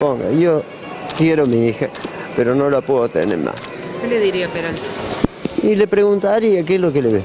Ponga, yo quiero a mi hija, pero no la puedo tener más. ¿Qué le diría Peralta? Y le preguntaría qué es lo que le ve.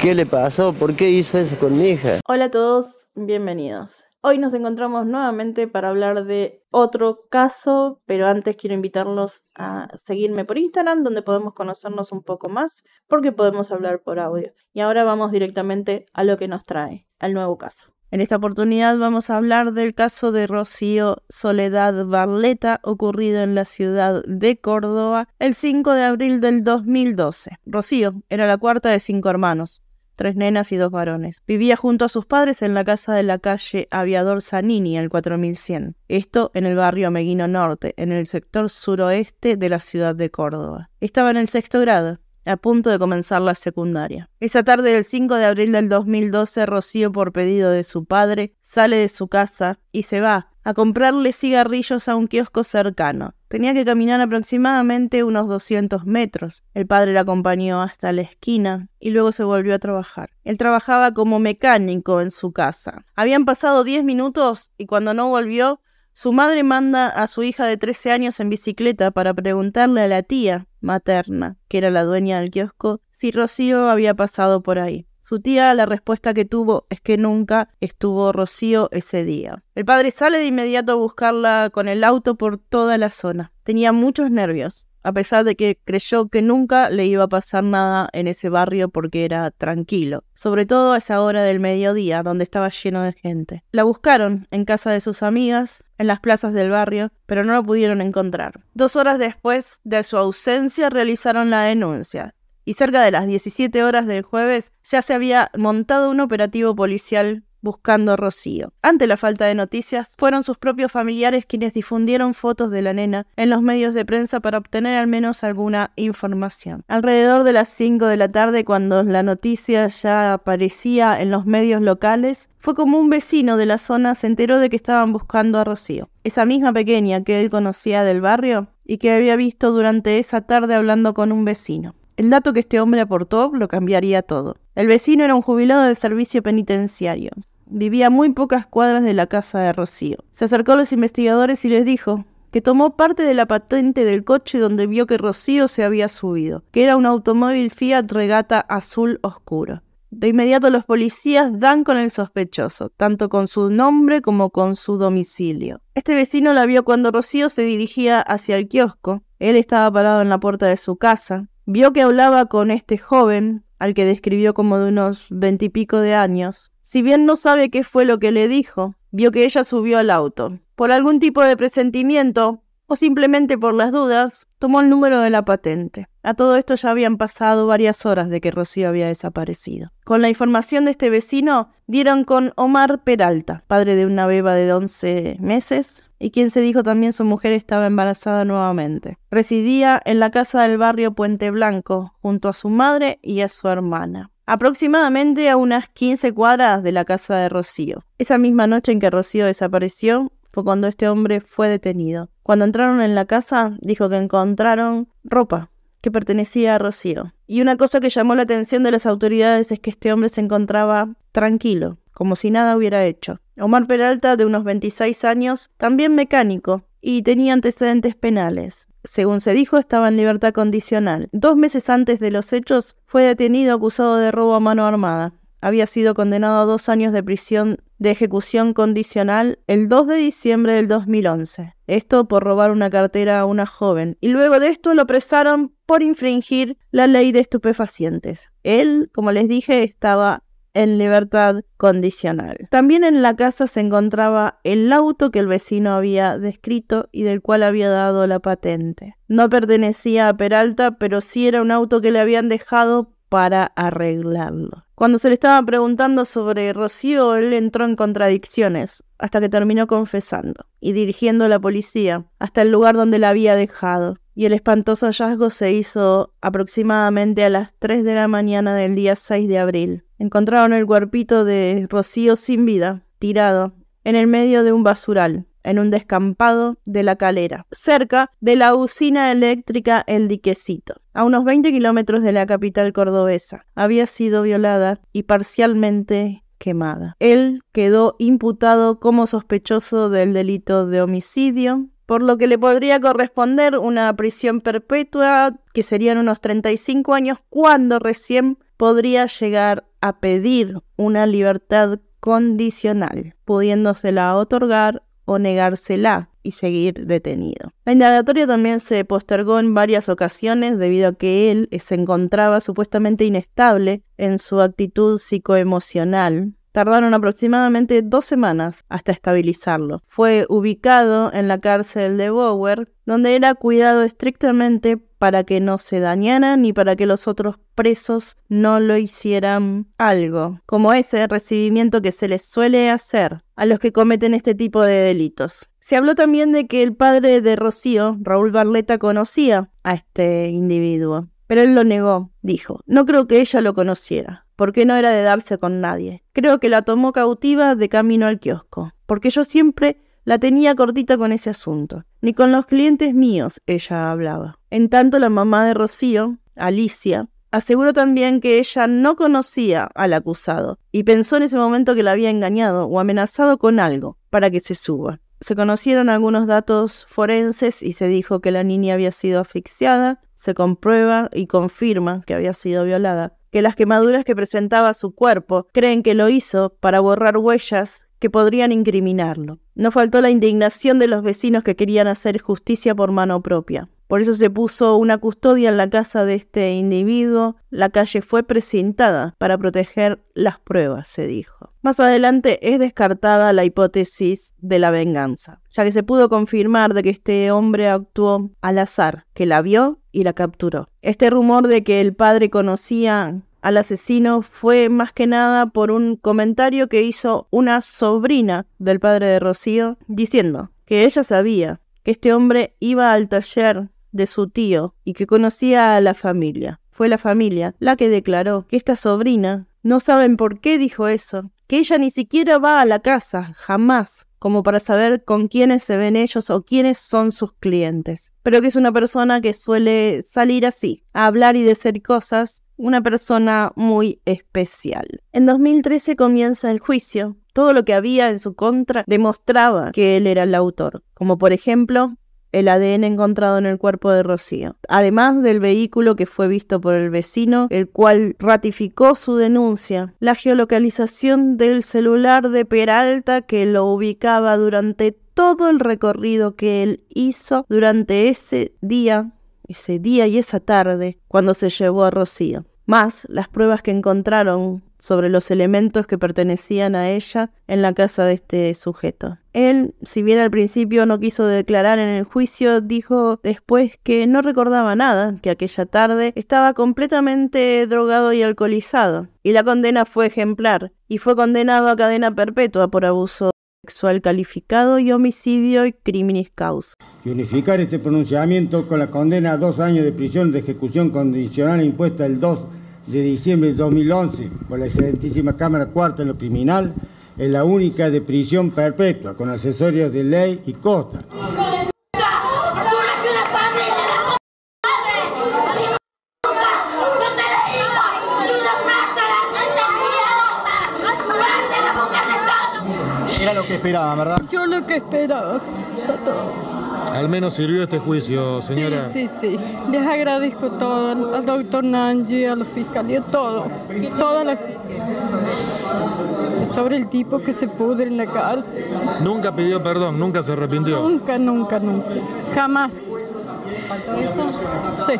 ¿Qué le pasó? ¿Por qué hizo eso con mi hija? Hola a todos, bienvenidos. Hoy nos encontramos nuevamente para hablar de otro caso, pero antes quiero invitarlos a seguirme por Instagram, donde podemos conocernos un poco más, porque podemos hablar por audio. Y ahora vamos directamente a lo que nos trae, al nuevo caso. En esta oportunidad vamos a hablar del caso de Rocío Soledad Barleta ocurrido en la ciudad de Córdoba el 5 de abril del 2012. Rocío era la cuarta de cinco hermanos, tres nenas y dos varones. Vivía junto a sus padres en la casa de la calle Aviador Zanini el 4100. Esto en el barrio Meguino Norte, en el sector suroeste de la ciudad de Córdoba. Estaba en el sexto grado a punto de comenzar la secundaria. Esa tarde del 5 de abril del 2012, Rocío, por pedido de su padre, sale de su casa y se va a comprarle cigarrillos a un kiosco cercano. Tenía que caminar aproximadamente unos 200 metros. El padre la acompañó hasta la esquina y luego se volvió a trabajar. Él trabajaba como mecánico en su casa. Habían pasado 10 minutos y cuando no volvió, su madre manda a su hija de 13 años en bicicleta para preguntarle a la tía materna, que era la dueña del kiosco, si Rocío había pasado por ahí. Su tía la respuesta que tuvo es que nunca estuvo Rocío ese día. El padre sale de inmediato a buscarla con el auto por toda la zona. Tenía muchos nervios, a pesar de que creyó que nunca le iba a pasar nada en ese barrio porque era tranquilo, sobre todo a esa hora del mediodía donde estaba lleno de gente. La buscaron en casa de sus amigas, en las plazas del barrio, pero no lo pudieron encontrar. Dos horas después de su ausencia realizaron la denuncia, y cerca de las 17 horas del jueves ya se había montado un operativo policial buscando a Rocío. Ante la falta de noticias, fueron sus propios familiares quienes difundieron fotos de la nena en los medios de prensa para obtener al menos alguna información. Alrededor de las 5 de la tarde, cuando la noticia ya aparecía en los medios locales, fue como un vecino de la zona se enteró de que estaban buscando a Rocío, esa misma pequeña que él conocía del barrio y que había visto durante esa tarde hablando con un vecino. El dato que este hombre aportó lo cambiaría todo. El vecino era un jubilado del servicio penitenciario. Vivía muy pocas cuadras de la casa de Rocío. Se acercó a los investigadores y les dijo que tomó parte de la patente del coche donde vio que Rocío se había subido, que era un automóvil Fiat Regata azul oscuro. De inmediato los policías dan con el sospechoso, tanto con su nombre como con su domicilio. Este vecino la vio cuando Rocío se dirigía hacia el kiosco. Él estaba parado en la puerta de su casa vio que hablaba con este joven, al que describió como de unos veintipico de años. Si bien no sabe qué fue lo que le dijo, vio que ella subió al auto. Por algún tipo de presentimiento, o simplemente por las dudas, tomó el número de la patente. A todo esto ya habían pasado varias horas de que Rocío había desaparecido. Con la información de este vecino, dieron con Omar Peralta, padre de una beba de 11 meses, y quien se dijo también su mujer estaba embarazada nuevamente. Residía en la casa del barrio Puente Blanco, junto a su madre y a su hermana aproximadamente a unas 15 cuadras de la casa de Rocío. Esa misma noche en que Rocío desapareció fue cuando este hombre fue detenido. Cuando entraron en la casa, dijo que encontraron ropa pertenecía a Rocío. Y una cosa que llamó la atención de las autoridades es que este hombre se encontraba tranquilo, como si nada hubiera hecho. Omar Peralta, de unos 26 años, también mecánico, y tenía antecedentes penales. Según se dijo, estaba en libertad condicional. Dos meses antes de los hechos, fue detenido acusado de robo a mano armada había sido condenado a dos años de prisión de ejecución condicional el 2 de diciembre del 2011. Esto por robar una cartera a una joven. Y luego de esto lo presaron por infringir la ley de estupefacientes. Él, como les dije, estaba en libertad condicional. También en la casa se encontraba el auto que el vecino había descrito y del cual había dado la patente. No pertenecía a Peralta, pero sí era un auto que le habían dejado para arreglarlo. Cuando se le estaba preguntando sobre Rocío, él entró en contradicciones, hasta que terminó confesando y dirigiendo a la policía hasta el lugar donde la había dejado. Y el espantoso hallazgo se hizo aproximadamente a las 3 de la mañana del día 6 de abril. Encontraron el cuerpito de Rocío sin vida, tirado, en el medio de un basural, en un descampado de la calera, cerca de la usina eléctrica El Diquecito, a unos 20 kilómetros de la capital cordobesa. Había sido violada y parcialmente quemada. Él quedó imputado como sospechoso del delito de homicidio, por lo que le podría corresponder una prisión perpetua, que serían unos 35 años, cuando recién podría llegar a pedir una libertad condicional, pudiéndosela otorgar o negársela y seguir detenido. La indagatoria también se postergó en varias ocasiones debido a que él se encontraba supuestamente inestable en su actitud psicoemocional. Tardaron aproximadamente dos semanas hasta estabilizarlo. Fue ubicado en la cárcel de Bower, donde era cuidado estrictamente para que no se dañaran y para que los otros presos no lo hicieran algo, como ese recibimiento que se les suele hacer a los que cometen este tipo de delitos. Se habló también de que el padre de Rocío, Raúl Barleta, conocía a este individuo, pero él lo negó, dijo, no creo que ella lo conociera, porque no era de darse con nadie. Creo que la tomó cautiva de camino al kiosco, porque yo siempre la tenía cortita con ese asunto. Ni con los clientes míos ella hablaba. En tanto, la mamá de Rocío, Alicia, aseguró también que ella no conocía al acusado y pensó en ese momento que la había engañado o amenazado con algo para que se suba. Se conocieron algunos datos forenses y se dijo que la niña había sido asfixiada, se comprueba y confirma que había sido violada, que las quemaduras que presentaba su cuerpo creen que lo hizo para borrar huellas que podrían incriminarlo. No faltó la indignación de los vecinos que querían hacer justicia por mano propia. Por eso se puso una custodia en la casa de este individuo. La calle fue precintada para proteger las pruebas, se dijo. Más adelante es descartada la hipótesis de la venganza, ya que se pudo confirmar de que este hombre actuó al azar, que la vio y la capturó. Este rumor de que el padre conocía al asesino fue más que nada por un comentario que hizo una sobrina del padre de Rocío, diciendo que ella sabía que este hombre iba al taller de su tío y que conocía a la familia. Fue la familia la que declaró que esta sobrina no saben por qué dijo eso, que ella ni siquiera va a la casa, jamás, como para saber con quiénes se ven ellos o quiénes son sus clientes. Pero que es una persona que suele salir así, a hablar y decir cosas una persona muy especial. En 2013 comienza el juicio. Todo lo que había en su contra demostraba que él era el autor, como por ejemplo el ADN encontrado en el cuerpo de Rocío, además del vehículo que fue visto por el vecino, el cual ratificó su denuncia, la geolocalización del celular de Peralta que lo ubicaba durante todo el recorrido que él hizo durante ese día ese día y esa tarde cuando se llevó a Rocío, más las pruebas que encontraron sobre los elementos que pertenecían a ella en la casa de este sujeto. Él, si bien al principio no quiso declarar en el juicio, dijo después que no recordaba nada, que aquella tarde estaba completamente drogado y alcoholizado, y la condena fue ejemplar, y fue condenado a cadena perpetua por abuso sexual calificado y homicidio y crímenes causa. Y unificar este pronunciamiento con la condena a dos años de prisión de ejecución condicional impuesta el 2 de diciembre de 2011 por la excelentísima Cámara Cuarta en lo criminal en la única de prisión perpetua con accesorios de ley y costa. que ¿verdad? Yo lo que esperaba. Al menos sirvió este juicio, señora. Sí, sí, sí. Les agradezco todo, al doctor Nanji, a los fiscales, todo. Toda Sobre el tipo que se pudre en la cárcel. Nunca pidió perdón, nunca se arrepintió. Nunca, nunca, nunca. Jamás. ¿Eso? Sí.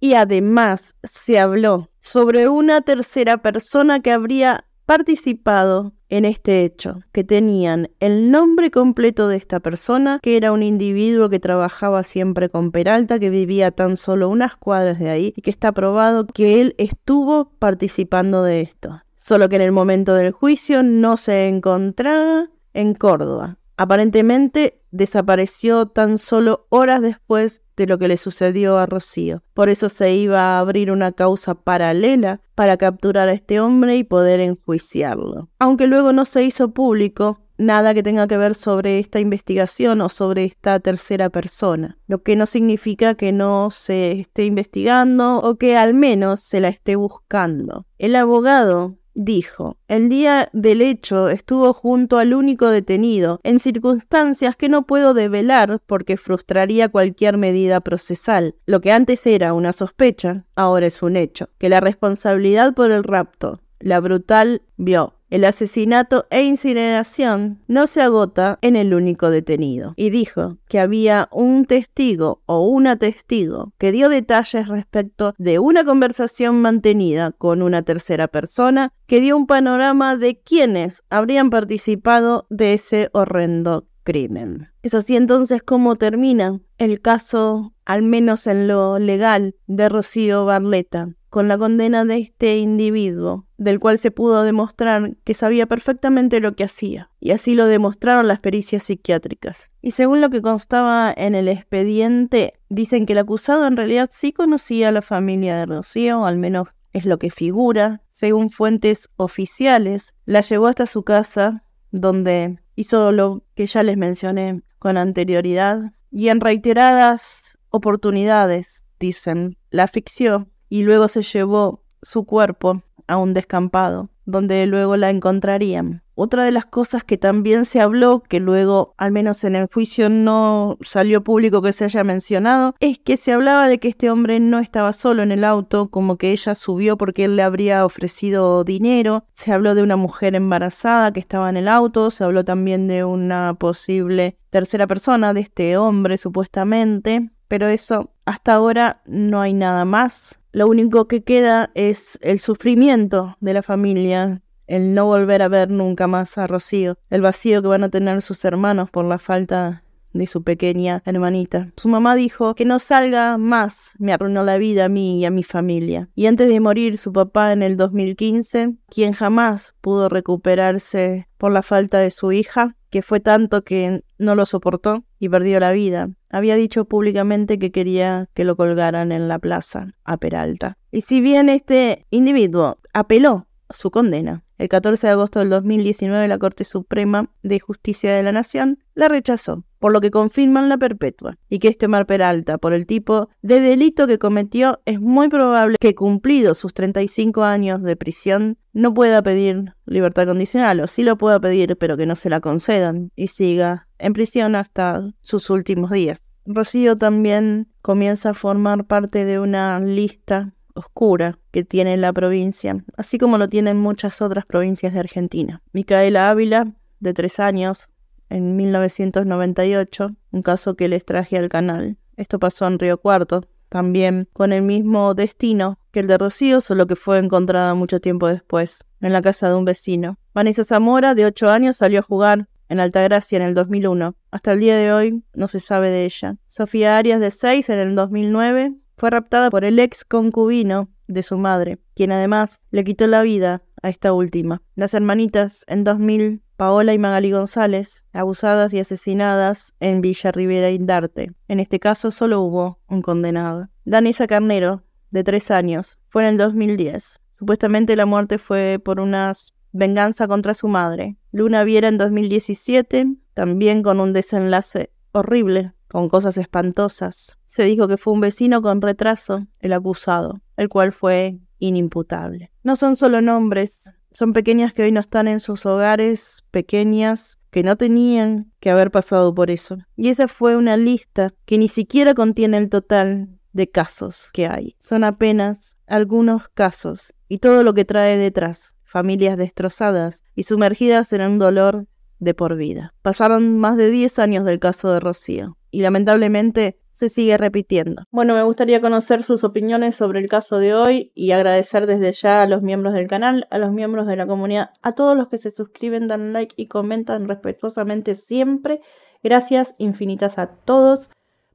Y además se habló sobre una tercera persona que habría participado en este hecho, que tenían el nombre completo de esta persona, que era un individuo que trabajaba siempre con Peralta, que vivía tan solo unas cuadras de ahí, y que está probado que él estuvo participando de esto. Solo que en el momento del juicio no se encontraba en Córdoba. Aparentemente desapareció tan solo horas después de lo que le sucedió a Rocío. Por eso se iba a abrir una causa paralela para capturar a este hombre y poder enjuiciarlo. Aunque luego no se hizo público nada que tenga que ver sobre esta investigación o sobre esta tercera persona, lo que no significa que no se esté investigando o que al menos se la esté buscando. El abogado dijo, el día del hecho estuvo junto al único detenido, en circunstancias que no puedo develar porque frustraría cualquier medida procesal. Lo que antes era una sospecha, ahora es un hecho, que la responsabilidad por el rapto, la brutal, vio el asesinato e incineración no se agota en el único detenido. Y dijo que había un testigo o una testigo que dio detalles respecto de una conversación mantenida con una tercera persona que dio un panorama de quiénes habrían participado de ese horrendo crimen. Es así entonces cómo termina el caso, al menos en lo legal, de Rocío Barleta, con la condena de este individuo, del cual se pudo demostrar que sabía perfectamente lo que hacía, y así lo demostraron las pericias psiquiátricas. Y según lo que constaba en el expediente, dicen que el acusado en realidad sí conocía a la familia de Rocío, al menos es lo que figura, según fuentes oficiales, la llevó hasta su casa, donde hizo lo que ya les mencioné con anterioridad, y en reiteradas oportunidades, dicen, la ficción, y luego se llevó su cuerpo a un descampado, donde luego la encontrarían. Otra de las cosas que también se habló, que luego al menos en el juicio no salió público que se haya mencionado, es que se hablaba de que este hombre no estaba solo en el auto, como que ella subió porque él le habría ofrecido dinero, se habló de una mujer embarazada que estaba en el auto, se habló también de una posible tercera persona, de este hombre supuestamente, pero eso, hasta ahora no hay nada más. Lo único que queda es el sufrimiento de la familia, el no volver a ver nunca más a Rocío, el vacío que van a tener sus hermanos por la falta de su pequeña hermanita. Su mamá dijo que no salga más, me arruinó la vida a mí y a mi familia. Y antes de morir su papá en el 2015, quien jamás pudo recuperarse por la falta de su hija, que fue tanto que no lo soportó y perdió la vida había dicho públicamente que quería que lo colgaran en la plaza a Peralta. Y si bien este individuo apeló su condena, el 14 de agosto del 2019 la Corte Suprema de Justicia de la Nación la rechazó por lo que confirman la perpetua, y que este Mar Peralta, por el tipo de delito que cometió, es muy probable que cumplido sus 35 años de prisión, no pueda pedir libertad condicional, o sí lo pueda pedir, pero que no se la concedan, y siga en prisión hasta sus últimos días. Rocío también comienza a formar parte de una lista oscura que tiene la provincia, así como lo tienen muchas otras provincias de Argentina. Micaela Ávila, de tres años, en 1998, un caso que les traje al canal. Esto pasó en Río Cuarto, también con el mismo destino que el de Rocío, solo que fue encontrada mucho tiempo después, en la casa de un vecino. Vanessa Zamora, de 8 años, salió a jugar en Altagracia en el 2001. Hasta el día de hoy no se sabe de ella. Sofía Arias, de 6, en el 2009, fue raptada por el ex concubino de su madre, quien además le quitó la vida a esta última. Las hermanitas en 2000 Paola y Magali González, abusadas y asesinadas en Villa Rivera Indarte. En este caso solo hubo un condenado. Danisa Carnero, de tres años, fue en el 2010. Supuestamente la muerte fue por una venganza contra su madre. Luna Viera en 2017, también con un desenlace horrible, con cosas espantosas. Se dijo que fue un vecino con retraso, el acusado, el cual fue inimputable. No son solo nombres, son pequeñas que hoy no están en sus hogares, pequeñas que no tenían que haber pasado por eso. Y esa fue una lista que ni siquiera contiene el total de casos que hay. Son apenas algunos casos y todo lo que trae detrás, familias destrozadas y sumergidas en un dolor de por vida. Pasaron más de 10 años del caso de Rocío y lamentablemente se sigue repitiendo. Bueno, me gustaría conocer sus opiniones sobre el caso de hoy y agradecer desde ya a los miembros del canal, a los miembros de la comunidad, a todos los que se suscriben, dan like y comentan respetuosamente siempre. Gracias infinitas a todos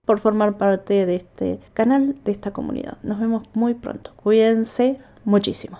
por formar parte de este canal, de esta comunidad. Nos vemos muy pronto. Cuídense muchísimo.